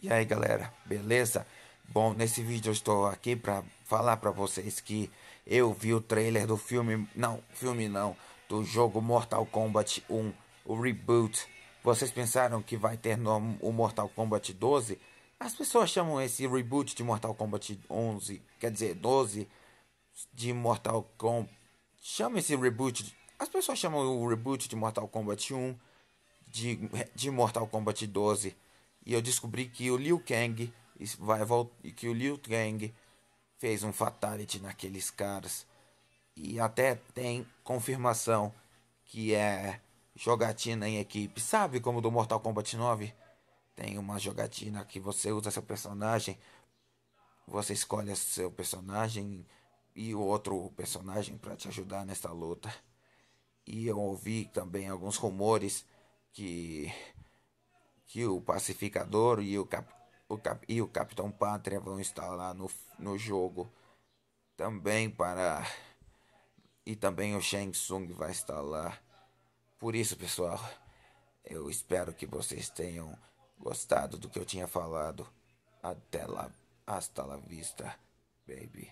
E aí galera, beleza? Bom, nesse vídeo eu estou aqui para falar para vocês que eu vi o trailer do filme, não, filme não, do jogo Mortal Kombat 1, o reboot. Vocês pensaram que vai ter no, o Mortal Kombat 12? As pessoas chamam esse reboot de Mortal Kombat 11, quer dizer, 12, de Mortal Kombat. Chama esse reboot, de, as pessoas chamam o reboot de Mortal Kombat 1 de, de Mortal Kombat 12. E eu descobri que o Liu Kang vai que o Liu Kang fez um fatality naqueles caras. E até tem confirmação que é jogatina em equipe. Sabe como do Mortal Kombat 9? Tem uma jogatina que você usa seu personagem. Você escolhe seu personagem e o outro personagem para te ajudar nessa luta. E eu ouvi também alguns rumores que que o Pacificador e o, Cap, o Cap, e o Capitão Pátria vão estar lá no, no jogo também para e também o Shang Tsung vai estar lá. Por isso, pessoal, eu espero que vocês tenham gostado do que eu tinha falado. Até lá, hasta la vista, baby.